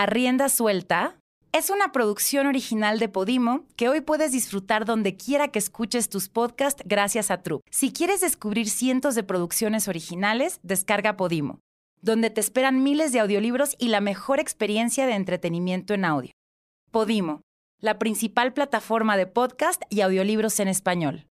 A Rienda Suelta es una producción original de Podimo que hoy puedes disfrutar donde quiera que escuches tus podcasts gracias a True. Si quieres descubrir cientos de producciones originales, descarga Podimo, donde te esperan miles de audiolibros y la mejor experiencia de entretenimiento en audio. Podimo, la principal plataforma de podcast y audiolibros en español.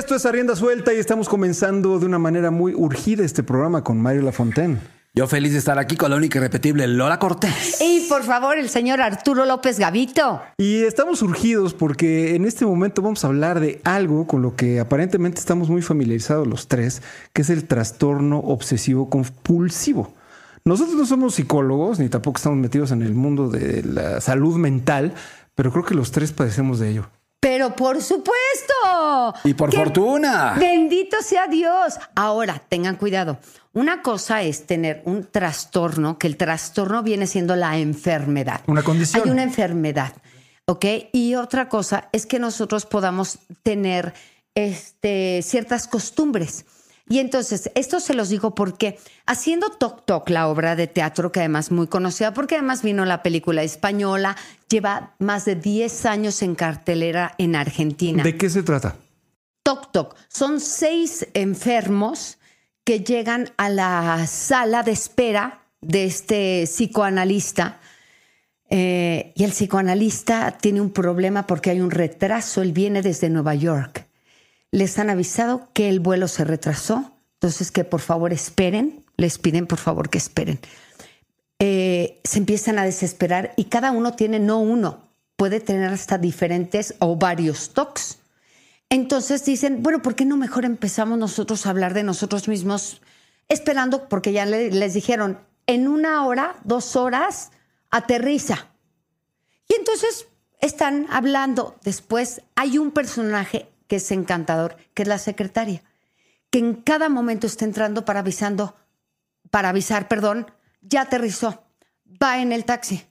Esto es Arrienda Suelta y estamos comenzando de una manera muy urgida este programa con Mario Lafontaine. Yo feliz de estar aquí con la única e irrepetible Lola Cortés. Y por favor, el señor Arturo López Gavito. Y estamos urgidos porque en este momento vamos a hablar de algo con lo que aparentemente estamos muy familiarizados los tres, que es el trastorno obsesivo compulsivo. Nosotros no somos psicólogos ni tampoco estamos metidos en el mundo de la salud mental, pero creo que los tres padecemos de ello. Pero por supuesto. Y por fortuna. Bendito sea Dios. Ahora, tengan cuidado. Una cosa es tener un trastorno, que el trastorno viene siendo la enfermedad. Una condición. Hay una enfermedad. ¿Ok? Y otra cosa es que nosotros podamos tener este, ciertas costumbres. Y entonces, esto se los digo porque haciendo Toc Toc, la obra de teatro que además muy conocida, porque además vino la película española, lleva más de 10 años en cartelera en Argentina. ¿De qué se trata? Toc Toc. Son seis enfermos que llegan a la sala de espera de este psicoanalista. Eh, y el psicoanalista tiene un problema porque hay un retraso, él viene desde Nueva York les han avisado que el vuelo se retrasó, entonces que por favor esperen, les piden por favor que esperen. Eh, se empiezan a desesperar y cada uno tiene no uno, puede tener hasta diferentes o varios toques. Entonces dicen, bueno, ¿por qué no mejor empezamos nosotros a hablar de nosotros mismos? Esperando, porque ya les dijeron, en una hora, dos horas, aterriza. Y entonces están hablando. Después hay un personaje que es encantador, que es la secretaria, que en cada momento está entrando para avisando, para avisar, perdón, ya aterrizó, va en el taxi,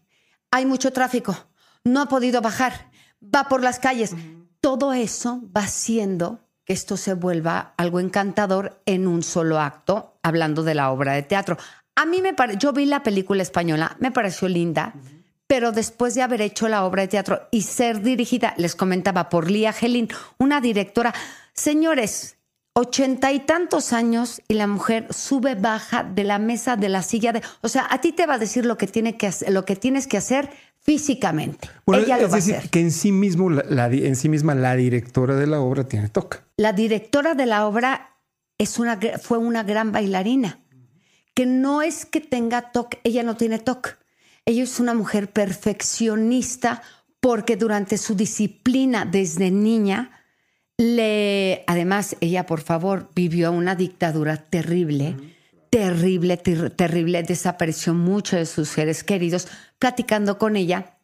hay mucho tráfico, no ha podido bajar, va por las calles. Todo eso va haciendo que esto se vuelva algo encantador en un solo acto, hablando de la obra de teatro. A mí me yo vi la película española, me pareció linda pero después de haber hecho la obra de teatro y ser dirigida, les comentaba, por Lía Gelín, una directora, señores, ochenta y tantos años y la mujer sube, baja de la mesa, de la silla, de, o sea, a ti te va a decir lo que, tiene que, lo que tienes que hacer físicamente. Ella va a que en sí, mismo, en sí misma la directora de la obra tiene toque. La directora de la obra es una, fue una gran bailarina, que no es que tenga toque, ella no tiene toque. Ella es una mujer perfeccionista porque durante su disciplina desde niña, le, además, ella, por favor, vivió una dictadura terrible, terrible, terrible, desapareció mucho de sus seres queridos. Platicando con ella,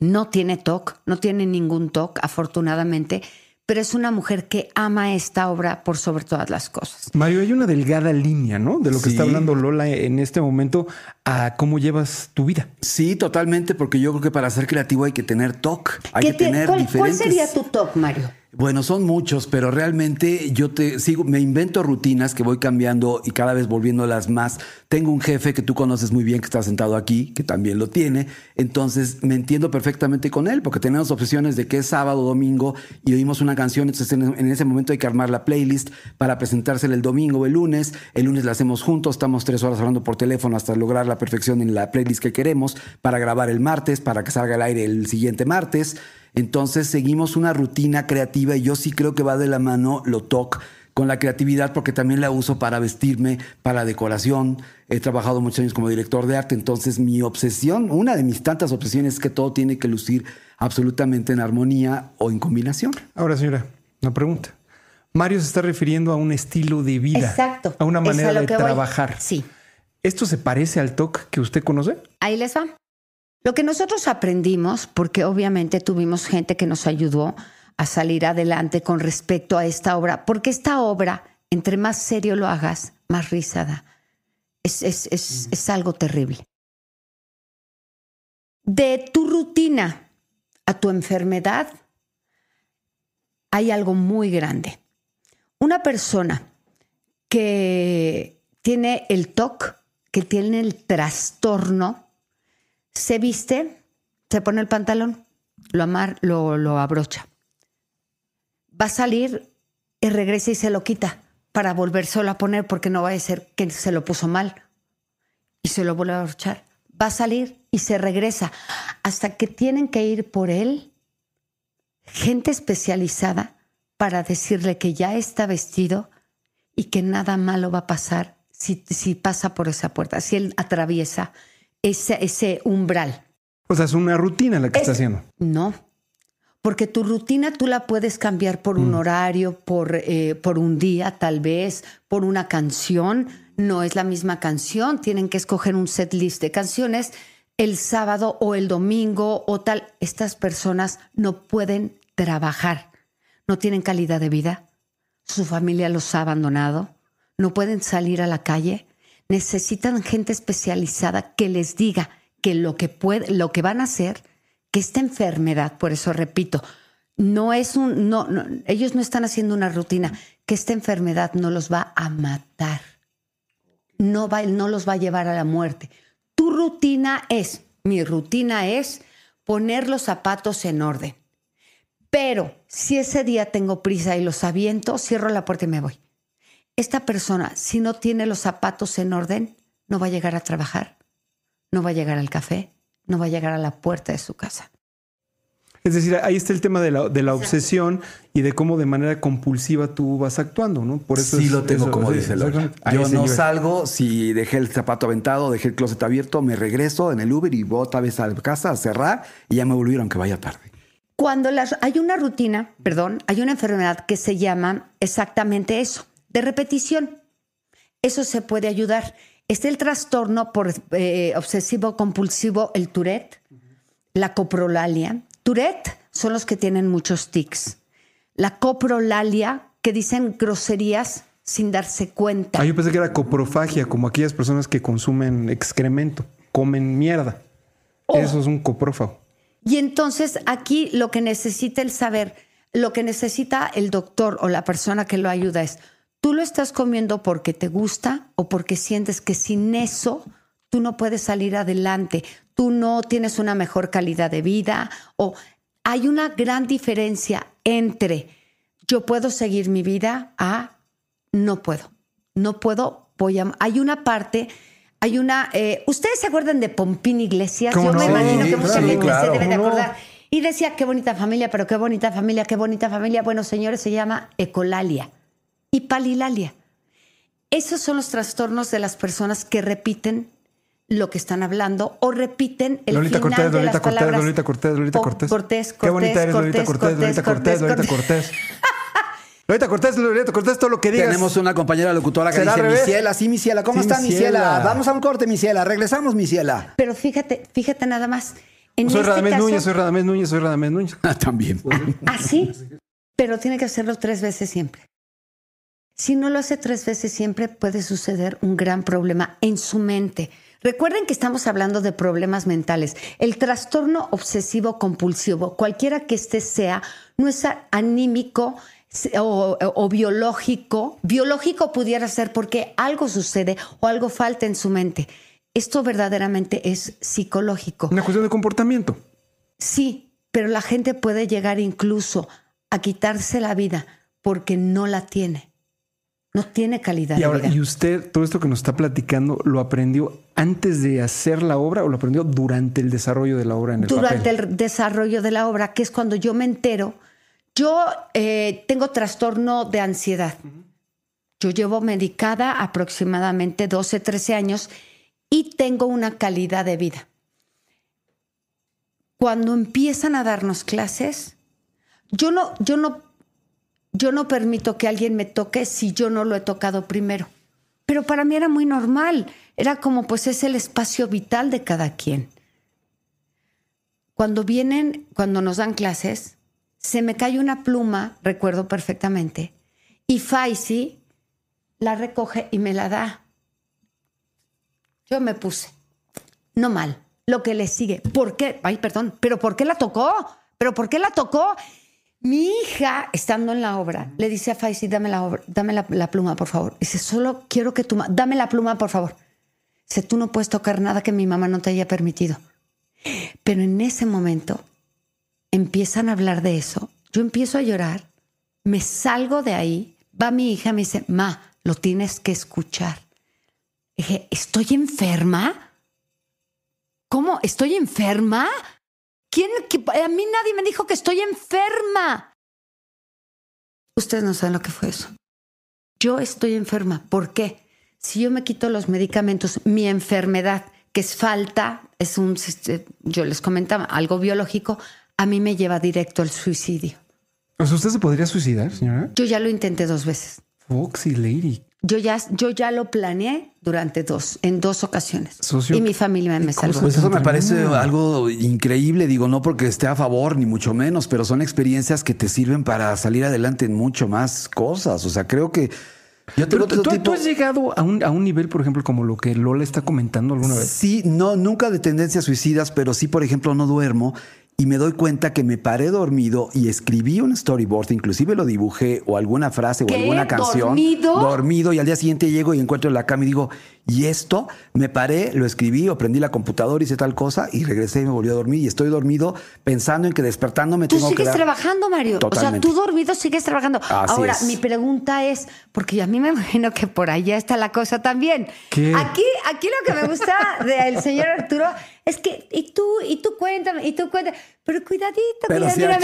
no tiene TOC, no tiene ningún TOC, afortunadamente, pero es una mujer que ama esta obra por sobre todas las cosas. Mario, hay una delgada línea, ¿no? De lo que está hablando Lola en este momento a cómo llevas tu vida. Sí, totalmente, porque yo creo que para ser creativo hay que tener TOC, hay que tener ¿cuál, diferentes... ¿Cuál sería tu TOC, Mario? Bueno, son muchos, pero realmente yo te sigo, me invento rutinas que voy cambiando y cada vez volviéndolas más. Tengo un jefe que tú conoces muy bien que está sentado aquí, que también lo tiene. Entonces me entiendo perfectamente con él, porque tenemos obsesiones de que es sábado, domingo y oímos una canción. Entonces en, en ese momento hay que armar la playlist para presentársela el domingo o el lunes. El lunes la hacemos juntos, estamos tres horas hablando por teléfono hasta lograr la perfección en la playlist que queremos para grabar el martes, para que salga al aire el siguiente martes. Entonces seguimos una rutina creativa y yo sí creo que va de la mano lo toc con la creatividad porque también la uso para vestirme, para decoración. He trabajado muchos años como director de arte, entonces mi obsesión, una de mis tantas obsesiones es que todo tiene que lucir absolutamente en armonía o en combinación. Ahora, señora, una pregunta. Mario se está refiriendo a un estilo de vida. Exacto. A una manera de trabajar. Sí. ¿Esto se parece al TOC que usted conoce? Ahí les va. Lo que nosotros aprendimos, porque obviamente tuvimos gente que nos ayudó a salir adelante con respecto a esta obra, porque esta obra, entre más serio lo hagas, más risada. Es, es, es algo terrible. De tu rutina a tu enfermedad, hay algo muy grande. Una persona que tiene el TOC, que tiene el trastorno se viste, se pone el pantalón, lo, amar, lo, abrocha. Va a salir y regresa y se lo quita para volver solo a poner porque no va a ser que se lo puso mal y se lo vuelve a abrochar. Va a salir y se regresa hasta que tienen que ir por él gente especializada para decirle que ya está vestido y que nada malo va a pasar si, si pasa por esa puerta, si él atraviesa ese, umbral. O sea, es una rutina la que está haciendo. No, porque tu rutina tú la puedes cambiar por un mm. horario, por, eh, por un día tal vez, por una canción. No es la misma canción, tienen que escoger un set list de canciones el sábado o el domingo o tal. Estas personas no pueden trabajar, no tienen calidad de vida, su familia los ha abandonado, no pueden salir a la calle, necesitan gente especializada que les diga que lo que, lo que van a hacer, que esta enfermedad, por eso repito, no es un, no, ellos no están haciendo una rutina, que esta enfermedad no los va a matar, no, va, no los va a llevar a la muerte. Tu rutina es, mi rutina es poner los zapatos en orden. Pero si ese día tengo prisa y los aviento, cierro la puerta y me voy esta persona, si no tiene los zapatos en orden, no va a llegar a trabajar, no va a llegar al café, no va a llegar a la puerta de su casa. Es decir, ahí está el tema de la, obsesión y de cómo de manera compulsiva tú vas actuando, ¿no? Por eso sí lo tengo, como dice Laura. Yo no salgo, si dejé el zapato aventado, dejé el closet abierto, me regreso en el Uber y voy otra vez a casa a cerrar y ya me volvieron que vaya tarde. Cuando las, hay una rutina, perdón, hay una enfermedad que se llama exactamente eso, de repetición. Eso se puede ayudar. Está el trastorno por eh, obsesivo compulsivo, el Tourette, la coprolalia. Tourette son los que tienen muchos tics. La coprolalia, que dicen groserías sin darse cuenta. Ah, yo pensé que era coprofagia, como aquellas personas que consumen excremento, comen mierda. Oh. Eso es un coprófago. Y entonces aquí lo que necesita el saber, lo que necesita el doctor o la persona que lo ayuda es, tú lo estás comiendo porque te gusta o porque sientes que sin eso tú no puedes salir adelante, tú no tienes una mejor calidad de vida o hay una gran diferencia entre yo puedo seguir mi vida a no puedo, no puedo, voy a... Hay una parte hay una. Eh, ¿Ustedes se acuerdan de Pompín Iglesias? Yo me imagino que mucha gente se debe de acordar. Y decía, qué bonita familia, pero qué bonita familia, qué bonita familia. Bueno, señores, se llama Ecolalia y palilalia. Esos son los trastornos de las personas que repiten lo que están hablando o repiten el Lolita final Cortés, de Lolita las Cortés, palabras. Lolita Cortés, Lolita Cortés, Cortés, Cortés, Qué bonita eres, Lolita Cortés, Lolita Cortés, Lolita Cortés. Lolita Cortés, Lolita Cortés, todo lo que digas. Tenemos una compañera locutora que dice, mi sí, mi ¿cómo está mi Vamos a un corte, mi ciela, regresamos, mi ciela. Pero fíjate, fíjate nada más. soy este Radamés Núñez, soy Radamés Núñez, soy Radamés Núñez. Ah, también. Ah, sí. Pero tiene que hacerlo tres veces siempre. Si no lo hace tres veces, siempre puede suceder un gran problema en su mente. Recuerden que estamos hablando de problemas mentales. El trastorno obsesivo compulsivo, cualquiera que este sea, no es anímico o, o, biológico. Biológico pudiera ser porque algo sucede o algo falta en su mente. Esto verdaderamente es psicológico. Una cuestión de comportamiento. Sí, pero la gente puede llegar incluso a quitarse la vida porque no la tiene no tiene calidad. Y de vida. ¿y usted todo esto que nos está platicando lo aprendió antes de hacer la obra o lo aprendió durante el desarrollo de la obra en el Durante el desarrollo de la obra, que es cuando yo me entero. Yo eh, tengo trastorno de ansiedad. Yo llevo medicada aproximadamente 12, 13 años y tengo una calidad de vida. Cuando empiezan a darnos clases, yo no, yo no yo no permito que alguien me toque si yo no lo he tocado primero. Pero para mí era muy normal, era como pues es el espacio vital de cada quien. Cuando vienen, cuando nos dan clases, se me cae una pluma, recuerdo perfectamente, y Faisy la recoge y me la da. Yo me puse, no mal, lo que le sigue. ¿Por qué? Ay, perdón, pero ¿por qué la tocó? ¿Pero por qué la tocó? Mi hija, estando en la obra, le dice a Faisy, dame, la, pluma, por favor. Dice, solo quiero que tu dame la pluma, por favor. Dice, tú no puedes tocar nada que mi mamá no te haya permitido. Pero en ese momento empiezan a hablar de eso. Yo empiezo a llorar, me salgo de ahí, va mi hija, me dice, ma, lo tienes que escuchar. Dije, ¿estoy enferma? ¿Cómo? ¿Estoy enferma? a mí nadie me dijo que estoy enferma. Ustedes no saben lo que fue eso. Yo estoy enferma. ¿Por qué? Si yo me quito los medicamentos, mi enfermedad, que es falta, es un, este, yo les comentaba, algo biológico, a mí me lleva directo al suicidio. O ¿usted se podría suicidar, señora? Yo ya lo intenté dos veces. Foxy Lady, yo ya, yo ya lo planeé durante dos, en dos ocasiones. y mi familia me salvó. Pues eso me parece algo increíble, digo, no porque esté a favor, ni mucho menos, pero son experiencias que te sirven para salir adelante en mucho más cosas. O sea, creo que... Yo pero tú, tú, has llegado a un, a un, nivel, por ejemplo, como lo que Lola está comentando alguna vez. Sí, no, nunca de tendencias suicidas, pero sí, por ejemplo, no duermo y me doy cuenta que me paré dormido y escribí un storyboard, inclusive lo dibujé o alguna frase o alguna canción. ¿Dormido? Dormido y al día siguiente llego y encuentro la cama y digo, y esto me paré, lo escribí o prendí la computadora, hice tal cosa y regresé y me volví a dormir y estoy dormido pensando en que despertándome tengo que Tú sigues trabajando, Mario. O sea, tú dormido sigues trabajando. Ahora, mi pregunta es, porque a mí me imagino que por allá está la cosa también. Aquí, aquí lo que me gusta del señor Arturo es que, y tú, y tú cuéntame, y tú cuéntame pero cuidadito, pero cuidadito,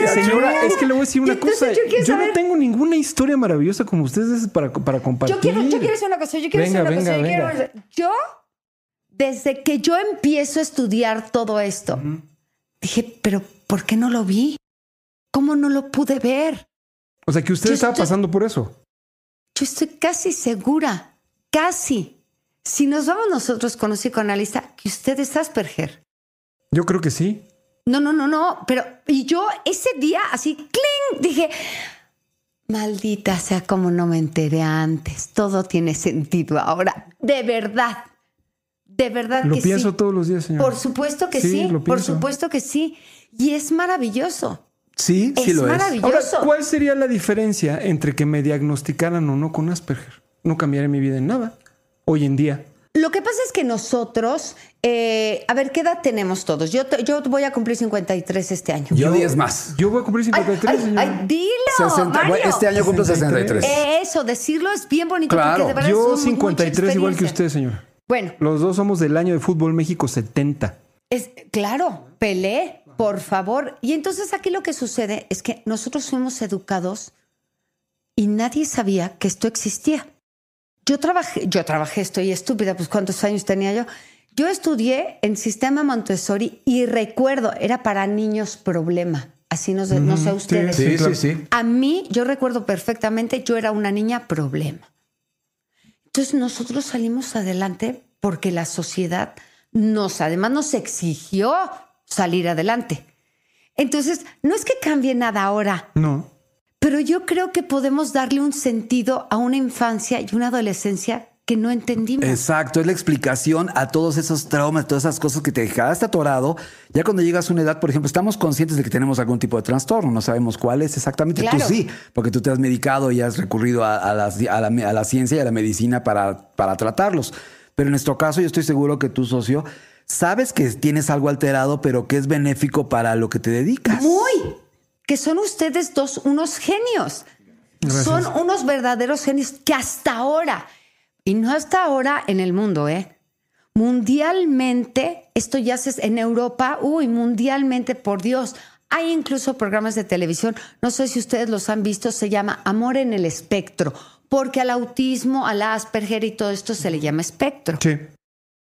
señora, es que le voy a decir una cosa. Yo, no tengo ninguna historia maravillosa como ustedes para, para compartir. Yo quiero, decir una cosa, yo quiero decir una cosa. Yo, desde que yo empiezo a estudiar todo esto, dije, pero ¿por qué no lo vi? ¿Cómo no lo pude ver? O sea, que usted estaba pasando por eso. Yo estoy casi segura, casi. Si nos vamos nosotros con un psicoanalista, que usted es Asperger. Yo creo que sí no, no, no, no, pero y yo ese día así, cling, dije, maldita sea como no me enteré antes, todo tiene sentido ahora, de verdad. De verdad lo pienso todos los días, señor. Por supuesto que sí, por supuesto que sí. Y es maravilloso. Sí, sí lo es. Ahora, ¿cuál sería la diferencia entre que me diagnosticaran o no con Asperger? No cambiaría mi vida en nada hoy en día. Lo que pasa es que nosotros, eh, a ver, ¿qué edad tenemos todos? Yo, yo voy a cumplir 53 este año. Yo 10 más. Yo voy a cumplir 53. Ay, ay, dilo. Mario. Este año cumplo 63. Eso, decirlo es bien bonito. Claro, de yo 53 igual que usted, señor. Bueno. Los dos somos del año de fútbol México 70. Es, claro, Pelé, por favor. Y entonces aquí lo que sucede es que nosotros fuimos educados y nadie sabía que esto existía. Yo trabajé, yo trabajé, estoy estúpida, pues cuántos años tenía yo. Yo estudié en sistema Montessori y recuerdo, era para niños problema. Así no sé, no ustedes. Sí, sí, sí. A mí, yo recuerdo perfectamente, yo era una niña problema. Entonces nosotros salimos adelante porque la sociedad nos, además nos exigió salir adelante. Entonces, no es que cambie nada ahora. No. Pero yo creo que podemos darle un sentido a una infancia y una adolescencia que no entendimos. Exacto, es la explicación a todos esos traumas, todas esas cosas que te dejaste atorado. Ya cuando llegas a una edad, por ejemplo, estamos conscientes de que tenemos algún tipo de trastorno, no sabemos cuál es exactamente. Tú sí, porque tú te has medicado y has recurrido a, la, ciencia y a la medicina para, para tratarlos. Pero en nuestro caso, yo estoy seguro que tu socio sabes que tienes algo alterado, pero que es benéfico para lo que te dedicas. Muy que son ustedes dos unos genios. Son unos verdaderos genios que hasta ahora, y no hasta ahora en el mundo, ¿eh? Mundialmente, esto ya se en Europa, uy, mundialmente, por Dios, hay incluso programas de televisión, no sé si ustedes los han visto, se llama Amor en el Espectro, porque al autismo, al Asperger y todo esto se le llama espectro. Sí.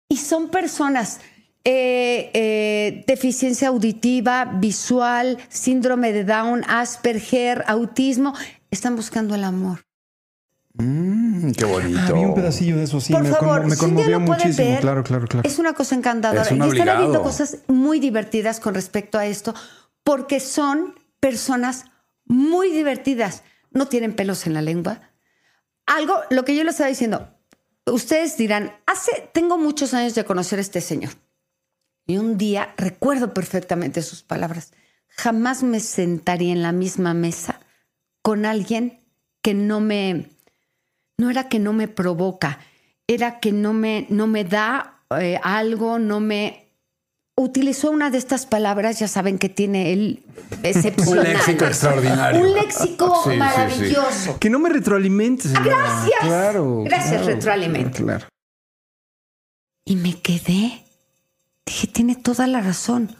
Y son personas eh, eh, deficiencia auditiva, visual, síndrome de Down, Asperger, autismo, están buscando el amor. mmm, qué ah, bonito. un pedacillo de eso, sí. me, favor, me conmovió muchísimo. claro, claro, claro. Es una cosa encantadora. y están cosas muy divertidas con respecto a esto, porque son personas muy divertidas. No tienen pelos en la lengua. Algo, lo que yo les estaba diciendo, ustedes dirán, hace, tengo muchos años de conocer a este señor. Y un día recuerdo perfectamente sus palabras. Jamás me sentaría en la misma mesa con alguien que no me, no era que no me provoca, era que no me, no me da eh, algo, no me... Utilizó una de estas palabras, ya saben que tiene el excepcional. un léxico extraordinario. Un léxico maravilloso. Que no me retroalimentes. Ah, gracias. Claro. Gracias, claro, Y me quedé Dije, tiene toda la razón.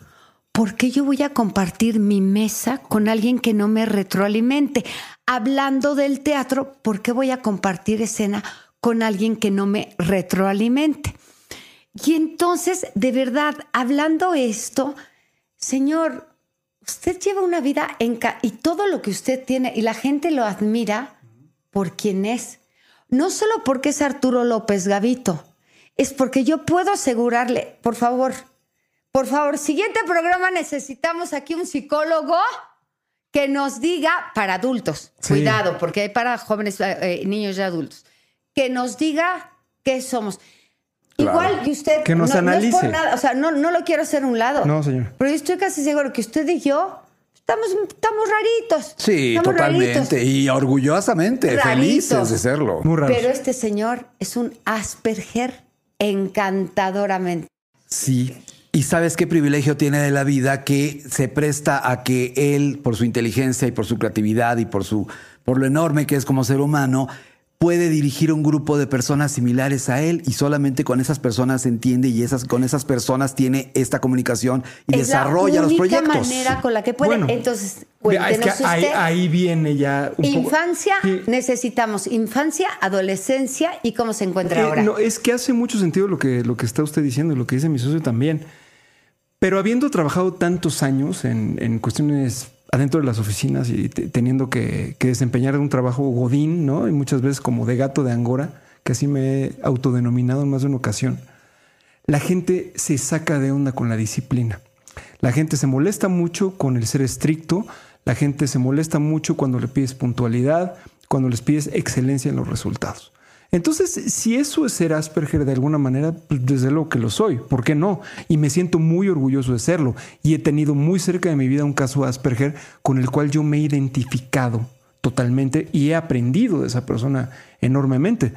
¿Por qué yo voy a compartir mi mesa con alguien que no me retroalimente? Hablando del teatro, ¿por qué voy a compartir escena con alguien que no me retroalimente? Y entonces, de verdad, hablando esto, señor, usted lleva una vida en y todo lo que usted tiene y la gente lo admira por quien es. No solo porque es Arturo López Gavito, es porque yo puedo asegurarle, por favor, por favor, siguiente programa necesitamos aquí un psicólogo que nos diga para adultos, cuidado, porque hay para jóvenes, eh, eh, niños y adultos, que nos diga qué somos. Igual que usted. Que nos analice. o sea, no, no lo quiero hacer un lado. No, señor. Pero yo estoy casi seguro que usted y yo estamos, estamos raritos. Sí, totalmente. Y orgullosamente, felices de serlo. Muy Pero este señor es un Asperger encantadoramente. Sí, y sabes qué privilegio tiene de la vida que se presta a que él, por su inteligencia y por su creatividad y por su por lo enorme que es como ser humano, puede dirigir un grupo de personas similares a él y solamente con esas personas se entiende y esas, con esas personas tiene esta comunicación y desarrolla los proyectos. la manera con la que puede. Entonces, es Ahí, viene ya un Infancia, necesitamos infancia, adolescencia y cómo se encuentra eh, ahora. No, es que hace mucho sentido lo que, lo que está usted diciendo y lo que dice mi socio también. Pero habiendo trabajado tantos años en, en cuestiones adentro de las oficinas y teniendo que, desempeñar un trabajo godín, ¿no? Y muchas veces como de gato de angora, que así me he autodenominado en más de una ocasión. La gente se saca de onda con la disciplina. La gente se molesta mucho con el ser estricto, la gente se molesta mucho cuando le pides puntualidad, cuando les pides excelencia en los resultados. Entonces, si eso es ser Asperger de alguna manera, pues desde luego que lo soy, ¿por qué no? Y me siento muy orgulloso de serlo. Y he tenido muy cerca de mi vida un caso Asperger con el cual yo me he identificado totalmente y he aprendido de esa persona enormemente.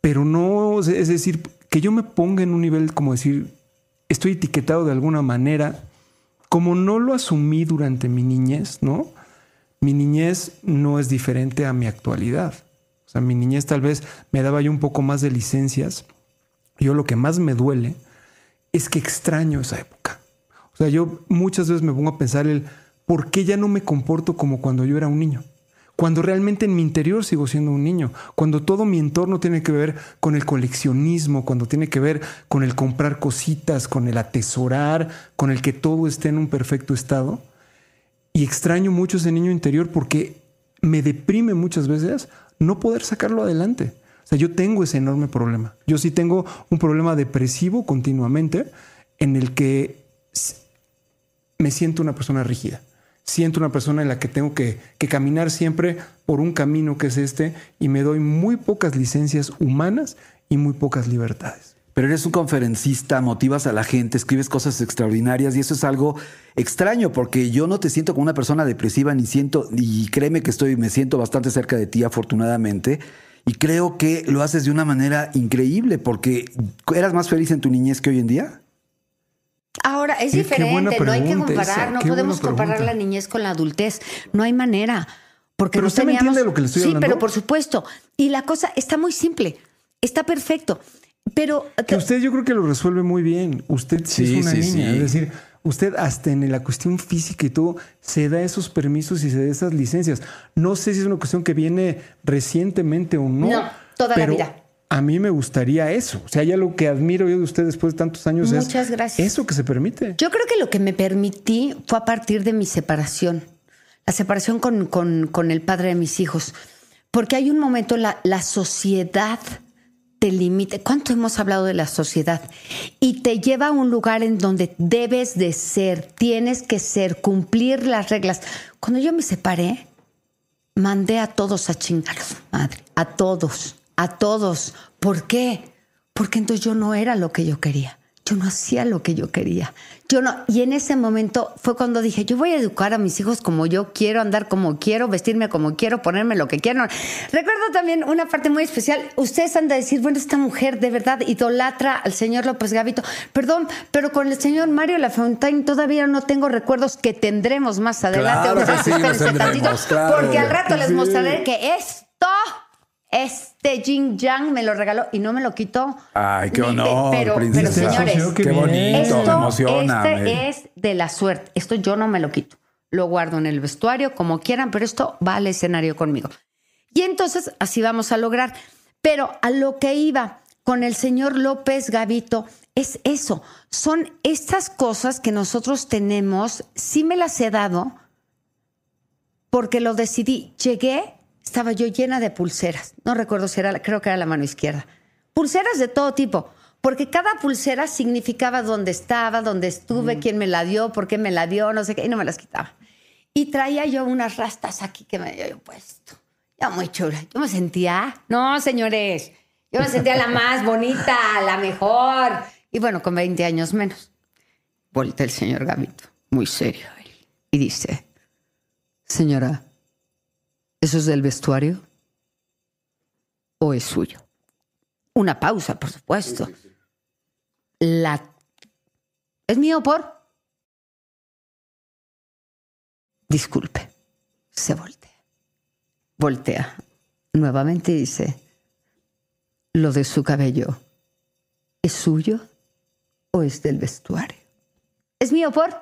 Pero no, es decir, que yo me ponga en un nivel como decir, estoy etiquetado de alguna manera, como no lo asumí durante mi niñez, ¿no? Mi niñez no es diferente a mi actualidad. O sea, mi niñez tal vez me daba yo un poco más de licencias. Yo lo que más me duele es que extraño esa época. O sea, yo muchas veces me pongo a pensar el por qué ya no me comporto como cuando yo era un niño. Cuando realmente en mi interior sigo siendo un niño, cuando todo mi entorno tiene que ver con el coleccionismo, cuando tiene que ver con el comprar cositas, con el atesorar, con el que todo esté en un perfecto estado. Y extraño mucho ese niño interior porque me deprime muchas veces no poder sacarlo adelante. O sea, yo tengo ese enorme problema. Yo sí tengo un problema depresivo continuamente en el que me siento una persona rígida. Siento una persona en la que tengo que, que caminar siempre por un camino que es este y me doy muy pocas licencias humanas y muy pocas libertades pero eres un conferencista, motivas a la gente, escribes cosas extraordinarias y eso es algo extraño porque yo no te siento como una persona depresiva ni siento y créeme que estoy me siento bastante cerca de ti afortunadamente y creo que lo haces de una manera increíble porque eras más feliz en tu niñez que hoy en día. Ahora, es diferente, no hay que comparar, no podemos comparar la niñez con la adultez, no hay manera. Porque pero no usted entiende lo que le estoy hablando. Sí, pero por supuesto. Y la cosa está muy simple, está perfecto. Pero que usted yo creo que lo resuelve muy bien. Usted es una niña, es decir, usted hasta en la cuestión física y todo se da esos permisos y se da esas licencias. No sé si es una cuestión que viene recientemente o no. No, toda pero la vida. A mí me gustaría eso. O sea, ya lo que admiro yo de usted después de tantos años Muchas es gracias. eso que se permite. Yo creo que lo que me permití fue a partir de mi separación, la separación con, con, con el padre de mis hijos. Porque hay un momento, la, la sociedad te limita. ¿Cuánto hemos hablado de la sociedad? Y te lleva a un lugar en donde debes de ser, tienes que ser, cumplir las reglas. Cuando yo me separé, mandé a todos a chingar madre, a todos, a todos. ¿Por qué? Porque entonces yo no era lo que yo quería yo no hacía lo que yo quería. Yo no, y en ese momento fue cuando dije, yo voy a educar a mis hijos como yo quiero, andar como quiero, vestirme como quiero, ponerme lo que quiero. Recuerdo también una parte muy especial, ustedes han de decir, bueno, esta mujer de verdad idolatra al señor López Gavito. Perdón, pero con el señor Mario Lafontaine todavía no tengo recuerdos que tendremos más adelante. Porque al rato les mostraré que esto es de Jin Yang me lo regaló y no me lo quitó. Ay, qué honor, pero, este qué, bonito, emociona. Este es de la suerte. Esto yo no me lo quito. Lo guardo en el vestuario, como quieran, pero esto va al escenario conmigo. Y entonces así vamos a lograr. Pero a lo que iba con el señor López Gavito es eso. Son estas cosas que nosotros tenemos, sí me las he dado porque lo decidí. Llegué estaba yo llena de pulseras. No recuerdo si era, creo que era la mano izquierda. Pulseras de todo tipo, porque cada pulsera significaba dónde estaba, dónde estuve, mm. quién me la dio, por qué me la dio, no sé qué, y no me las quitaba. Y traía yo unas rastas aquí que me había puesto. Ya muy chula. Yo me sentía, no, señores, yo me sentía la más bonita, la mejor. Y bueno, con 20 años menos. vuelta el señor Gamito. muy serio él, y dice, señora, ¿Eso es del vestuario? ¿O es suyo? Una pausa, por supuesto. La... ¿Es mío por? Disculpe. Se voltea. Voltea. Nuevamente dice, ¿lo de su cabello es suyo o es del vestuario? ¿Es mío por?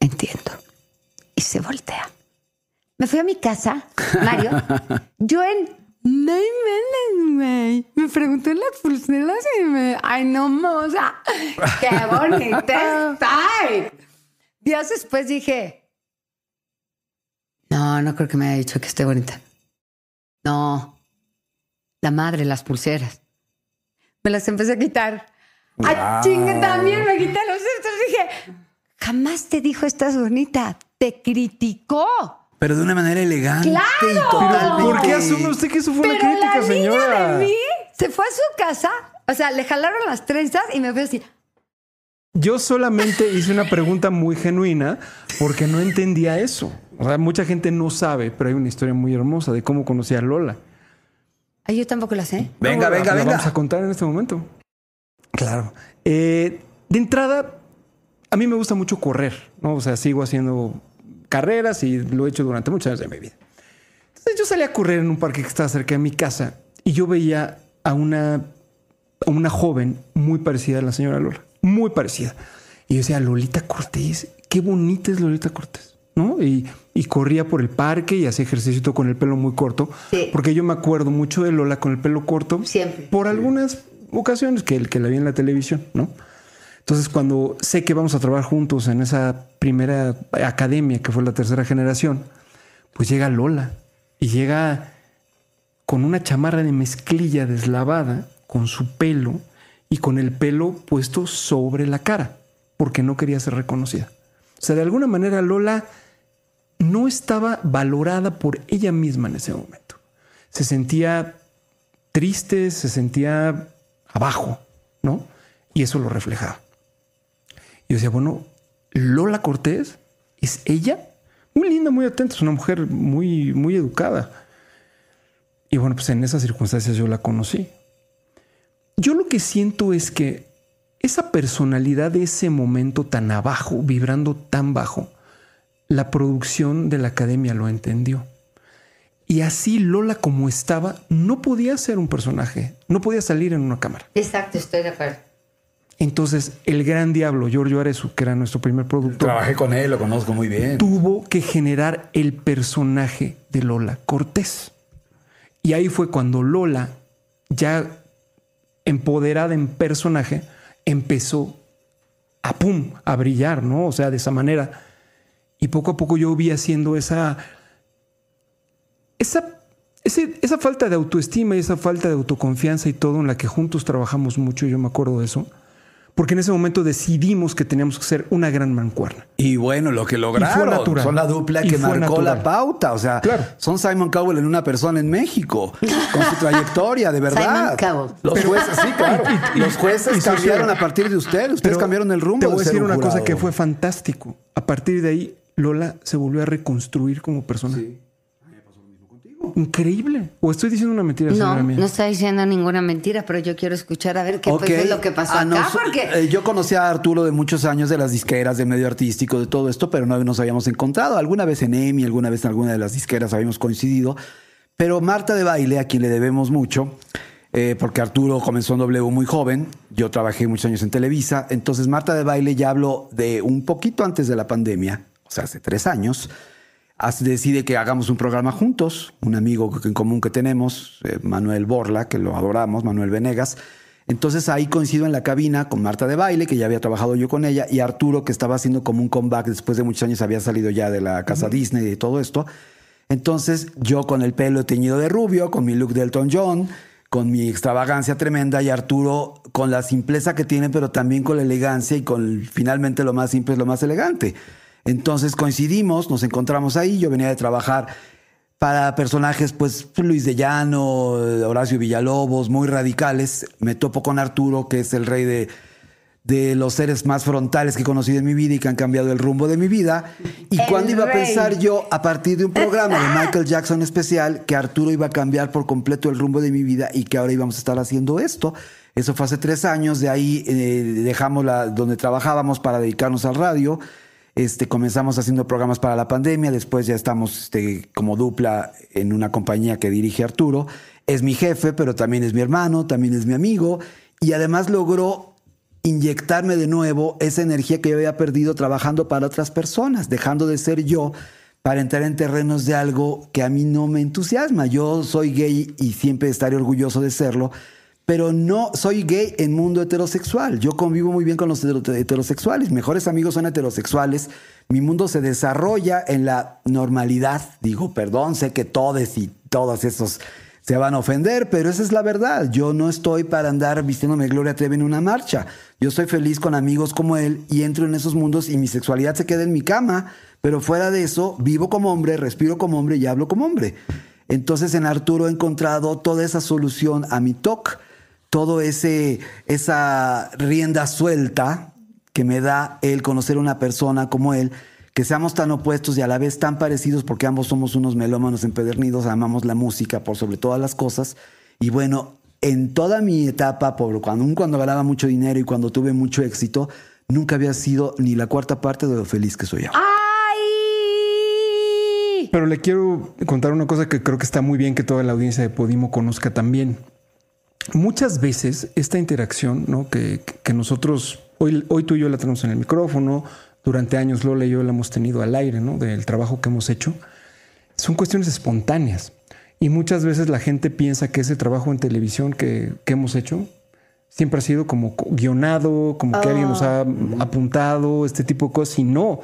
Entiendo. Y se voltea me fui a mi casa, Mario. yo en no Me preguntó las pulseras y me. ¡Ay, no, moza! ¡Qué bonita está! Días después dije. No, no creo que me haya dicho que esté bonita. No. La madre, las pulseras. Me las empecé a quitar. ¡Ay, ¡Ah, También me quité los cestos. Dije. Jamás te dijo estás bonita. Te criticó. Pero de una manera elegante ¡Claro! ¿Por qué asume usted que eso fue una crítica, la niña de mí se fue a su casa, o sea, le jalaron las trenzas y me fue así. Yo solamente hice una pregunta muy genuina porque no entendía eso. O sea, mucha gente no sabe, pero hay una historia muy hermosa de cómo conocí a Lola. Ay, yo tampoco la sé. Venga, venga, venga. vamos a contar en este momento. Claro. Eh, de entrada, a mí me gusta mucho correr, ¿no? O sea, sigo haciendo carreras y lo he hecho durante muchos años de mi vida. Entonces yo salí a correr en un parque que estaba cerca de mi casa y yo veía a una, una joven muy parecida a la señora Lola, muy parecida. Y yo decía, Lolita Cortés, qué bonita es Lolita Cortés, ¿no? Y, y corría por el parque y hacía ejercicio con el pelo muy corto, porque yo me acuerdo mucho de Lola con el pelo corto. Siempre. Por algunas ocasiones que, el que la vi en la televisión, ¿no? Entonces, cuando sé que vamos a trabajar juntos en esa primera academia, que fue la tercera generación, pues llega Lola y llega con una chamarra de mezclilla deslavada, con su pelo y con el pelo puesto sobre la cara, porque no quería ser reconocida. O sea, de alguna manera Lola no estaba valorada por ella misma en ese momento. Se sentía triste, se sentía abajo, ¿no? Y eso lo reflejaba yo decía, bueno, Lola Cortés es ella. Muy linda, muy atenta, es una mujer muy, muy educada. Y bueno, pues en esas circunstancias yo la conocí. Yo lo que siento es que esa personalidad de ese momento tan abajo, vibrando tan bajo, la producción de la academia lo entendió. Y así Lola como estaba, no podía ser un personaje, no podía salir en una cámara. Exacto, estoy de acuerdo. Entonces, el gran diablo, Giorgio Aresu, que era nuestro primer productor. Trabajé con él, lo conozco muy bien. Tuvo que generar el personaje de Lola Cortés. Y ahí fue cuando Lola, ya empoderada en personaje, empezó a pum, a brillar, ¿no? O sea, de esa manera. Y poco a poco yo vi haciendo esa. Esa, esa falta de autoestima y esa falta de autoconfianza y todo en la que juntos trabajamos mucho, yo me acuerdo de eso porque en ese momento decidimos que teníamos que ser una gran mancuerna. Y bueno, lo que lograron fue son la dupla que marcó la pauta. O sea, son Simon Cowell en una persona en México, con su trayectoria, de verdad. Simon Cowell. Los jueces, sí, claro. los jueces cambiaron a partir de usted. Ustedes cambiaron el rumbo. Te voy a decir una cosa que fue fantástico. A partir de ahí, Lola se volvió a reconstruir como persona. Increíble. ¿O estoy diciendo una mentira? No, no está diciendo ninguna mentira, pero yo quiero escuchar a ver qué fue lo que pasó ah, acá. porque... Eh, yo conocí a Arturo de muchos años de las disqueras, de medio artístico, de todo esto, pero no nos habíamos encontrado. Alguna vez en EMI, alguna vez en alguna de las disqueras habíamos coincidido. Pero Marta de Baile, a quien le debemos mucho, eh, porque Arturo comenzó en W muy joven, yo trabajé muchos años en Televisa, entonces Marta de Baile ya habló de un poquito antes de la pandemia, o sea, hace tres años decide que hagamos un programa juntos, un amigo en común que tenemos, eh, Manuel Borla, que lo adoramos, Manuel Venegas. Entonces ahí coincido en la cabina con Marta de Baile, que ya había trabajado yo con ella, y Arturo, que estaba haciendo como un comeback después de muchos años, había salido ya de la casa Disney y todo esto. Entonces yo con el pelo teñido de rubio, con mi look de Elton John, con mi extravagancia tremenda, y Arturo con la simpleza que tiene, pero también con la elegancia y con finalmente lo más simple es lo más elegante. Entonces coincidimos, nos encontramos ahí, yo venía de trabajar para personajes, pues Luis de Llano, Horacio Villalobos, muy radicales. Me topo con Arturo, que es el rey de, de los seres más frontales que he conocido en mi vida y que han cambiado el rumbo de mi vida. Y cuando iba a pensar yo, a partir de un programa de Michael Jackson especial, que Arturo iba a cambiar por completo el rumbo de mi vida y que ahora íbamos a estar haciendo esto. Eso fue hace tres años, de ahí eh, dejamos la, donde trabajábamos para dedicarnos al radio. Este, comenzamos haciendo programas para la pandemia, después ya estamos este, como dupla en una compañía que dirige Arturo. Es mi jefe, pero también es mi hermano, también es mi amigo. Y además logró inyectarme de nuevo esa energía que yo había perdido trabajando para otras personas, dejando de ser yo para entrar en terrenos de algo que a mí no me entusiasma. Yo soy gay y siempre estaré orgulloso de serlo, pero no soy gay en mundo heterosexual. Yo convivo muy bien con los heterosexuales. Mejores amigos son heterosexuales. Mi mundo se desarrolla en la normalidad. Digo, perdón, sé que todos y todos esos se van a ofender, pero esa es la verdad. Yo no estoy para andar vistiéndome Gloria Trevi en una marcha. Yo soy feliz con amigos como él y entro en esos mundos y mi sexualidad se queda en mi cama, pero fuera de eso, vivo como hombre, respiro como hombre y hablo como hombre. Entonces en Arturo he encontrado toda esa solución a mi TOC todo ese, esa rienda suelta que me da el conocer una persona como él, que seamos tan opuestos y a la vez tan parecidos, porque ambos somos unos melómanos empedernidos, amamos la música por sobre todas las cosas. Y bueno, en toda mi etapa, por cuando, cuando ganaba mucho dinero y cuando tuve mucho éxito, nunca había sido ni la cuarta parte de lo feliz que soy ahora. ¡Ay! Pero le quiero contar una cosa que creo que está muy bien que toda la audiencia de Podimo conozca también muchas veces esta interacción ¿no? que, nosotros, hoy, hoy tú y yo la tenemos en el micrófono, durante años Lola y yo la hemos tenido al aire, ¿no? del trabajo que hemos hecho, son cuestiones espontáneas. Y muchas veces la gente piensa que ese trabajo en televisión que, hemos hecho siempre ha sido como guionado, como que alguien nos ha ah. apuntado, este tipo de cosas. Y no,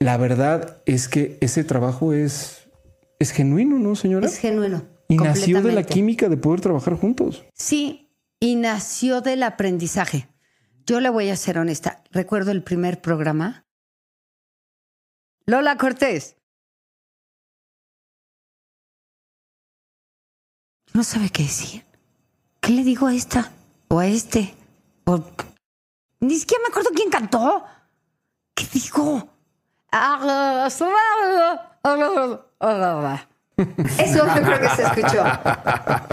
la verdad es que ese trabajo es, es genuino, ¿no, señora? Es genuino. Y nació de la química de poder trabajar juntos. Sí, y nació del aprendizaje. Yo le voy a ser honesta. Recuerdo el primer programa. Lola Cortés. No sabe qué decir. ¿Qué le digo a esta? ¿O a este? Ni siquiera me acuerdo quién cantó. ¿Qué digo? Ah, ah, ah, Eso yo creo que se escuchó.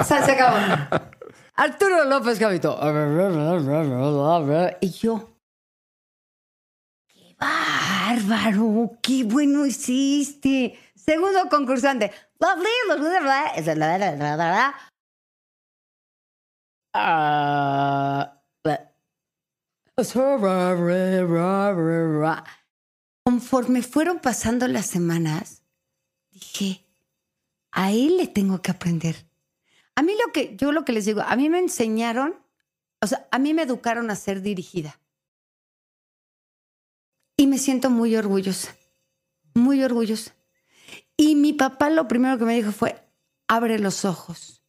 se acabó. Arturo López Gavito. Y yo. ¡Qué bárbaro! ¡Qué bueno hiciste! Segundo concursante. Conforme fueron pasando las semanas, dije, a él le tengo que aprender. A mí lo que, yo lo que les digo, a mí me enseñaron, o sea, a mí me educaron a ser dirigida. Y me siento muy orgullosa, muy orgullosa. Y mi papá lo primero que me dijo fue, abre los ojos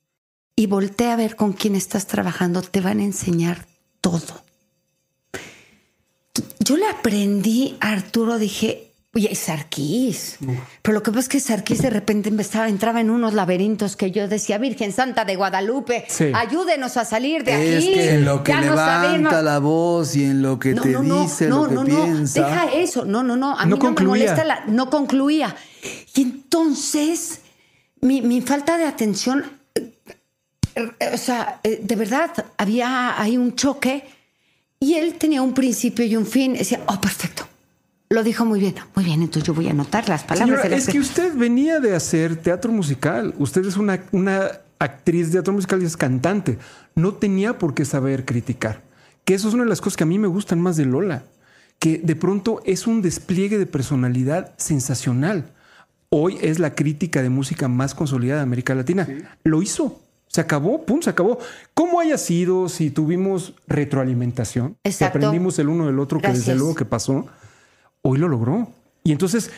y voltea a ver con quién estás trabajando, te van a enseñar todo. Yo le aprendí a Arturo, dije, Oye, Sarkis. Pero lo que pasa es que Sarkis de repente entraba en unos laberintos que yo decía, Virgen Santa de Guadalupe, ayúdenos a salir de aquí. Es que en lo que levanta la voz y en lo que te no, no, dice, lo que piensa. No, deja eso. No, no, no. A mí no, me molesta la... No concluía. Y entonces, mi, mi falta de atención... Eh, o sea, eh, de verdad, había ahí un choque y él tenía un principio y un fin. Decía, oh, perfecto lo dijo muy bien. Muy bien, entonces yo voy a anotar las palabras. es que... usted venía de hacer teatro musical. Usted es una, una actriz de teatro musical y es cantante. No tenía por qué saber criticar. Que eso es una de las cosas que a mí me gustan más de Lola. Que de pronto es un despliegue de personalidad sensacional. Hoy es la crítica de música más consolidada de América Latina. Lo hizo. Se acabó, pum, se acabó. ¿Cómo haya sido si tuvimos retroalimentación? Exacto. aprendimos el uno del otro, que desde luego que pasó hoy lo logró. Y entonces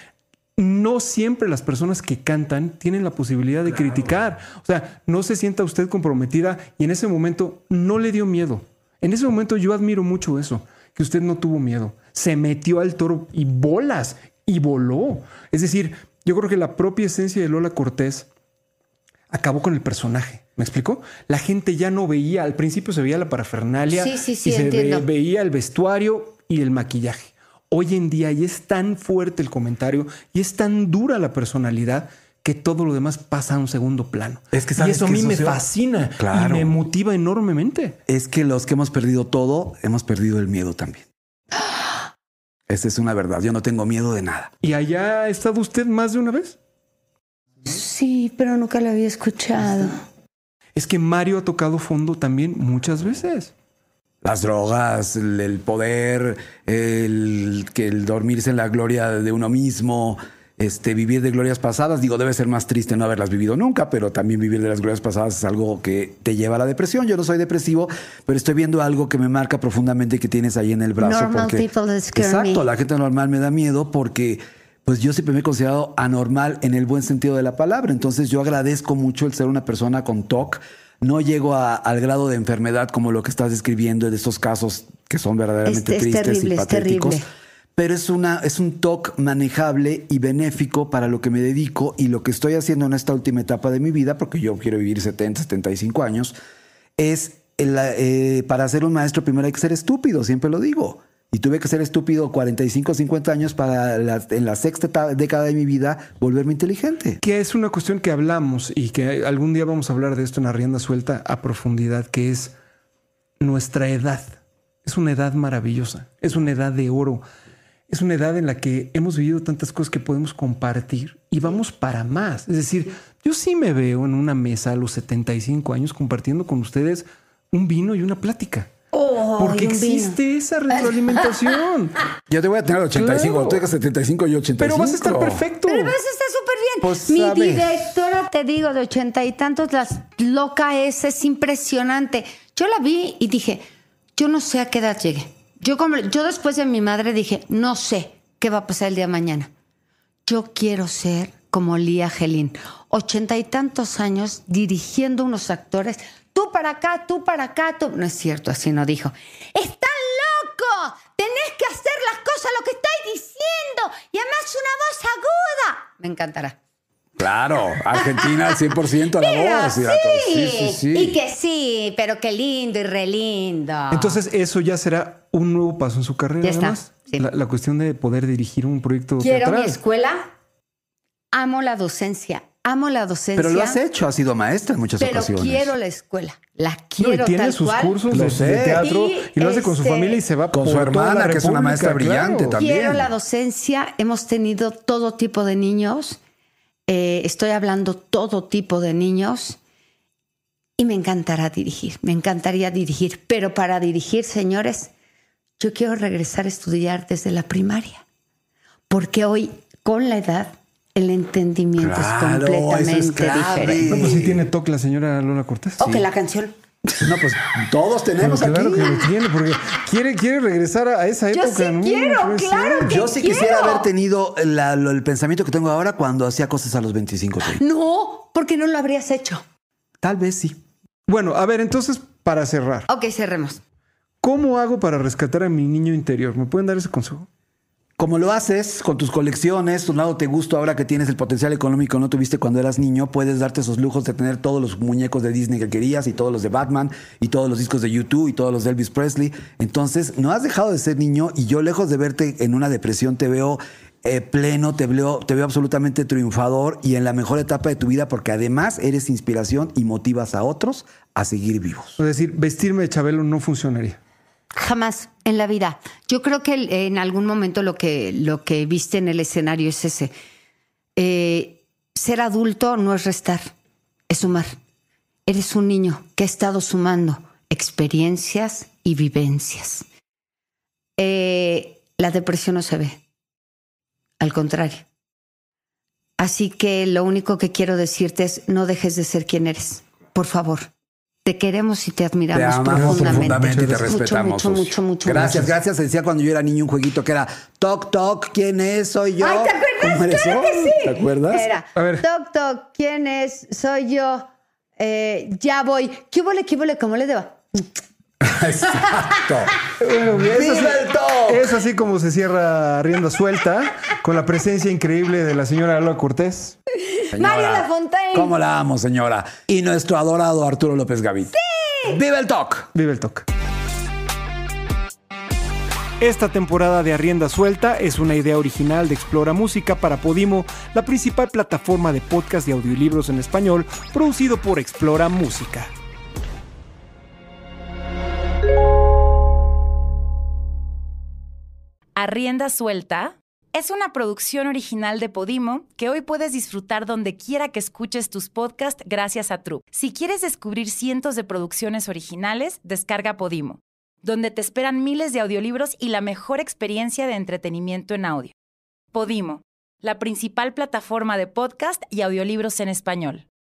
no siempre las personas que cantan tienen la posibilidad de criticar. O sea, no se sienta usted comprometida y en ese momento no le dio miedo. En ese momento yo admiro mucho eso, que usted no tuvo miedo. Se metió al toro y bolas y voló. Es decir, yo creo que la propia esencia de Lola Cortés acabó con el personaje. ¿Me explico? La gente ya no veía, al principio se veía la parafernalia y se veía el vestuario y el maquillaje hoy en día y es tan fuerte el comentario y es tan dura la personalidad que todo lo demás pasa a un segundo plano. Es que y eso a mí me fascina y me motiva enormemente. Es que los que hemos perdido todo, hemos perdido el miedo también. Esa es una verdad. Yo no tengo miedo de nada. ¿Y allá ha estado usted más de una vez? Sí, pero nunca lo había escuchado. Es que Mario ha tocado fondo también muchas veces las drogas, el, poder, el, que el dormirse en la gloria de uno mismo, este, vivir de glorias pasadas. Digo, debe ser más triste no haberlas vivido nunca, pero también vivir de las glorias pasadas es algo que te lleva a la depresión. Yo no soy depresivo, pero estoy viendo algo que me marca profundamente que tienes ahí en el brazo. exacto, la gente normal me da miedo porque pues yo siempre me he considerado anormal en el buen sentido de la palabra. Entonces yo agradezco mucho el ser una persona con TOC no llego al grado de enfermedad como lo que estás describiendo de estos casos que son verdaderamente tristes y patéticos. pero es, una, es un toque manejable y benéfico para lo que me dedico y lo que estoy haciendo en esta última etapa de mi vida, porque yo quiero vivir 70, 75 años, es eh, para ser un maestro primero hay que ser estúpido, siempre lo digo. Y tuve que ser estúpido 45, o 50 años para en la sexta década de mi vida volverme inteligente. Que es una cuestión que hablamos y que algún día vamos a hablar de esto en la rienda suelta a profundidad, que es nuestra edad. Es una edad maravillosa, es una edad de oro, es una edad en la que hemos vivido tantas cosas que podemos compartir y vamos para más. Es decir, yo sí me veo en una mesa a los 75 años compartiendo con ustedes un vino y una plática. Oh, porque existe esa retroalimentación. Yo te voy a tener 85, Tú tú tengas 75 y 85. Pero vas a estar perfecto. Pero vas a estar súper bien. Pues, mi directora, te digo, de ochenta y tantos, las loca es, es impresionante. Yo la vi y dije, yo no sé a qué edad llegue. Yo, yo después de mi madre dije, no sé qué va a pasar el día de mañana. Yo quiero ser como Lía Gelín. Ochenta y tantos años dirigiendo unos actores tú para acá, tú para acá, tú... No es cierto, así no dijo. ¡Están locos! Tenés que hacer las cosas, lo que estáis diciendo. Y además una voz aguda. Me encantará. Claro, Argentina al 100% a la voz. Sí. Sí, Y que sí, pero qué lindo y re Entonces, eso ya será un nuevo paso en su carrera. Ya está. La, cuestión de poder dirigir un proyecto. Quiero mi escuela. Amo la docencia amo la docencia. Pero lo has hecho, has sido maestra en muchas pero quiero la escuela, la quiero no, y tiene sus cursos de teatro y, lo hace con su este, familia y se va con su hermana, que es una maestra brillante también. Quiero la docencia, hemos tenido todo tipo de niños, eh, estoy hablando todo tipo de niños y me encantará dirigir, me encantaría dirigir, pero para dirigir, señores, yo quiero regresar a estudiar desde la primaria, porque hoy con la edad el entendimiento es completamente diferente. No, pues sí tiene toque la señora Lola Cortés. O que la canción. No, pues todos tenemos Pero claro que lo tiene, porque quiere, quiere regresar a esa época. Yo sí quiero, pues claro que Yo sí quisiera haber tenido el pensamiento que tengo ahora cuando hacía cosas a los 25. No, porque no lo habrías hecho. Tal vez sí. Bueno, a ver, entonces, para cerrar. Ok, cerremos. ¿Cómo hago para rescatar a mi niño interior? ¿Me pueden dar ese consejo? como lo haces con tus colecciones, un lado te gusta ahora que tienes el potencial económico no tuviste cuando eras niño, puedes darte esos lujos de tener todos los muñecos de Disney que querías y todos los de Batman y todos los discos de YouTube y todos los de Elvis Presley. Entonces, no has dejado de ser niño y yo lejos de verte en una depresión te veo eh, pleno, te veo, te veo absolutamente triunfador y en la mejor etapa de tu vida porque además eres inspiración y motivas a otros a seguir vivos. Es decir, vestirme de Chabelo no funcionaría. Jamás en la vida. Yo creo que en algún momento lo que, lo que viste en el escenario es ese. Eh, ser adulto no es restar, es sumar. Eres un niño que ha estado sumando experiencias y vivencias. Eh, la depresión no se ve, al contrario. Así que lo único que quiero decirte es no dejes de ser quien eres, por favor. Te queremos y te admiramos, te amamos profundamente. y te respetamos. Mucho, mucho, mucho, mucho Gracias, gracias. decía cuando yo era niño un jueguito que era Toc Toc, ¿quién es? Soy yo. Ay, ¿te acuerdas? Claro que sí. ¿Te acuerdas? Era A ver. Toc Toc, ¿quién es? Soy yo. Eh, ya voy. ¿Qué vole, qué vole? ¿Cómo le deba? Exacto. eso, es, es, así como se cierra rienda suelta, con la presencia increíble de la señora Lola Cortés. Mario Lafontaine. ¿Cómo la amo, señora? Y nuestro adorado Arturo López Gavito. ¡Sí! ¡Vive el talk! Vive el talk! Esta temporada de Arrienda Suelta es una idea original de Explora Música para Podimo, la principal plataforma de podcast y audiolibros en español, producido por Explora Música. Arrienda Suelta es una producción original de Podimo que hoy puedes disfrutar donde quiera que escuches tus podcasts gracias a True. Si quieres descubrir cientos de producciones originales, descarga Podimo, donde te esperan miles de audiolibros y la mejor experiencia de entretenimiento en audio. Podimo, la principal plataforma de podcast y audiolibros en español.